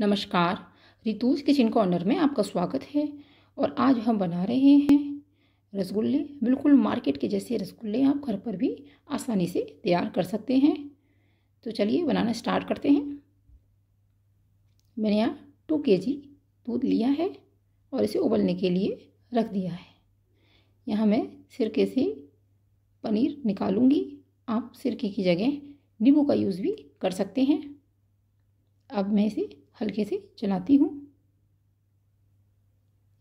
नमस्कार रितूज kitchen corner में आपका स्वागत है और आज हम बना रहे हैं रसगुल्ले बिल्कुल मार्केट के जैसे रसगुल्ले आप घर पर भी आसानी से तैयार कर सकते हैं तो चलिए बनाना स्टार्ट करते हैं मैंने यहाँ टू के जी दूध लिया है और इसे उबलने के लिए रख दिया है यहाँ मैं सिरके से पनीर निकालूंगी आप सिरके की जगह नींबू का यूज़ भी कर सकते हैं अब मैं इसे हल्के से चलाती हूँ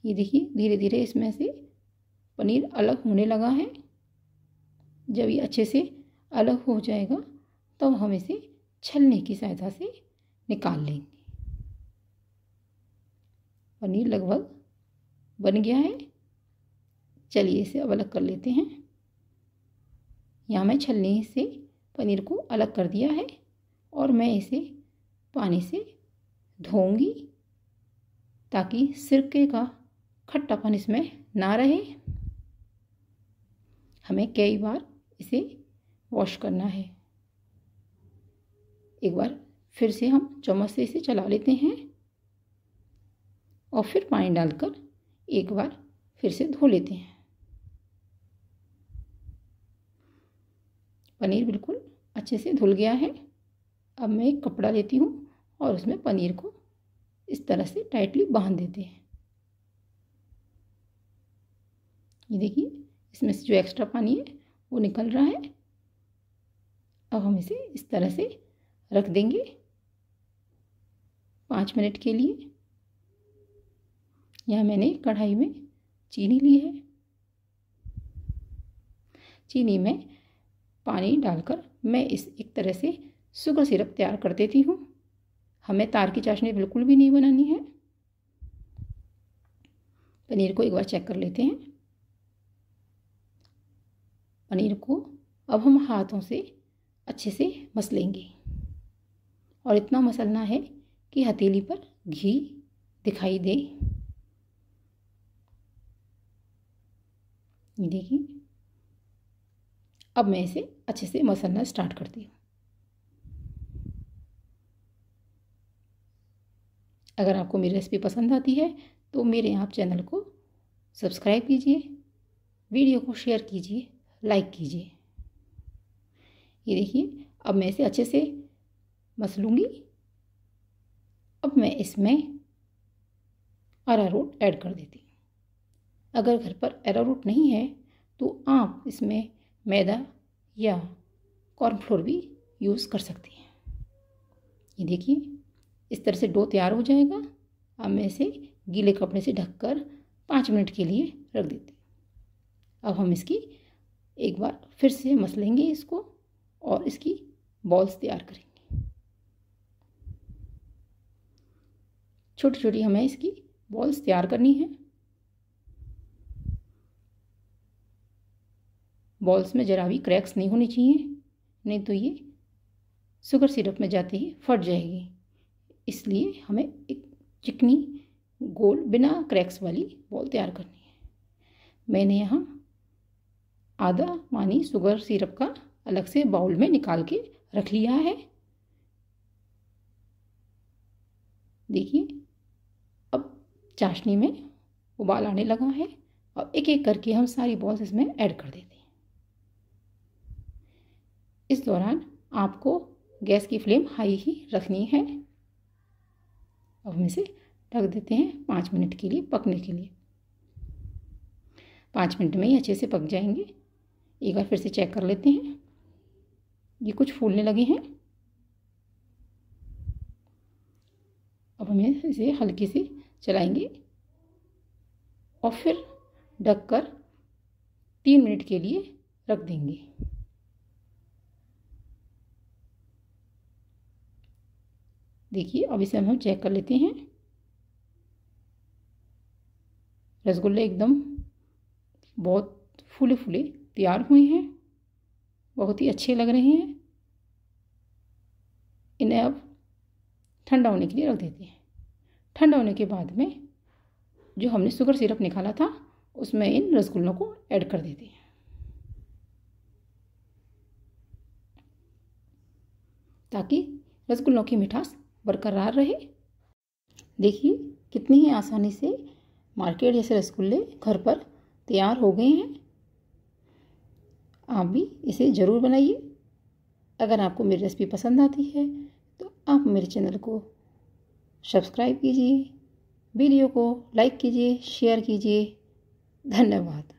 ये देखिए धीरे धीरे इसमें से पनीर अलग होने लगा है जब ये अच्छे से अलग हो जाएगा तब तो हम इसे छलने की सहायता से निकाल लेंगे पनीर लगभग बन गया है चलिए इसे अब अलग कर लेते हैं यहाँ मैं छलने से पनीर को अलग कर दिया है और मैं इसे पानी से धोंगी ताकि सिरके का खट्टापन इसमें ना रहे हमें कई बार इसे वॉश करना है एक बार फिर से हम चम्मच से इसे चला लेते हैं और फिर पानी डालकर एक बार फिर से धो लेते हैं पनीर बिल्कुल अच्छे से धुल गया है अब मैं एक कपड़ा लेती हूँ और उसमें पनीर को इस तरह से टाइटली बांध देते हैं ये देखिए इसमें से जो एक्स्ट्रा पानी है वो निकल रहा है अब हम इसे इस तरह से रख देंगे पाँच मिनट के लिए यहाँ मैंने कढ़ाई में चीनी ली है चीनी में पानी डालकर मैं इस एक तरह से शुगर सिरप तैयार कर देती हूँ हमें तार की चाशनी बिल्कुल भी नहीं बनानी है पनीर को एक बार चेक कर लेते हैं पनीर को अब हम हाथों से अच्छे से मसलेंगे और इतना मसलना है कि हथेली पर घी दिखाई दे देखिए अब मैं इसे अच्छे से मसलना स्टार्ट करती हूँ अगर आपको मेरी रेसिपी पसंद आती है तो मेरे आप चैनल को सब्सक्राइब कीजिए वीडियो को शेयर कीजिए लाइक कीजिए ये देखिए अब मैं इसे अच्छे से मसलूँगी अब मैं इसमें अरारोट ऐड कर देती हूँ अगर घर पर अरारोट नहीं है तो आप इसमें मैदा या कॉर्नफ्लोर भी यूज़ कर सकती हैं ये देखिए इस तरह से डो तैयार हो जाएगा अब मैं इसे गीले कपड़े से ढककर पाँच मिनट के लिए रख देती अब हम इसकी एक बार फिर से मसलेंगे इसको और इसकी बॉल्स तैयार करेंगे छोटी छोटी हमें इसकी बॉल्स तैयार करनी है बॉल्स में ज़रा भी क्रैक्स नहीं होने चाहिए नहीं तो ये शुगर सिरप में जाते ही फट जाएगी इसलिए हमें एक चिकनी गोल बिना क्रैक्स वाली बॉल तैयार करनी है मैंने यहाँ आधा पानी शुगर सिरप का अलग से बाउल में निकाल के रख लिया है देखिए अब चाशनी में उबाल आने लगा है और एक एक करके हम सारी बॉल्स इसमें ऐड कर देते हैं इस दौरान आपको गैस की फ्लेम हाई ही रखनी है अब हम इसे ढक देते हैं पाँच मिनट के लिए पकने के लिए पाँच मिनट में ही अच्छे से पक जाएंगे एक बार फिर से चेक कर लेते हैं ये कुछ फूलने लगे हैं अब हमें इसे हल्के से चलाएंगे और फिर ढककर तीन मिनट के लिए रख देंगे देखिए अब इसे हम चेक कर लेते हैं रसगुल्ले एकदम बहुत फूले फूले तैयार हुए हैं बहुत ही अच्छे लग रहे हैं इन्हें अब ठंडा होने के लिए रख देते हैं ठंडा होने के बाद में जो हमने शुगर सिरप निकाला था उसमें इन रसगुल्लों को ऐड कर देते हैं ताकि रसगुल्लों की मिठास बरकरार रहे देखिए कितनी ही आसानी से मार्केट जैसे रसगुल्ले घर पर तैयार हो गए हैं आप भी इसे ज़रूर बनाइए अगर आपको मेरी रेसिपी पसंद आती है तो आप मेरे चैनल को सब्सक्राइब कीजिए वीडियो को लाइक कीजिए शेयर कीजिए धन्यवाद